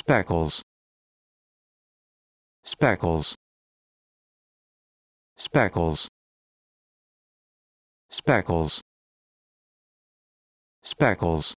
speckles speckles speckles speckles speckles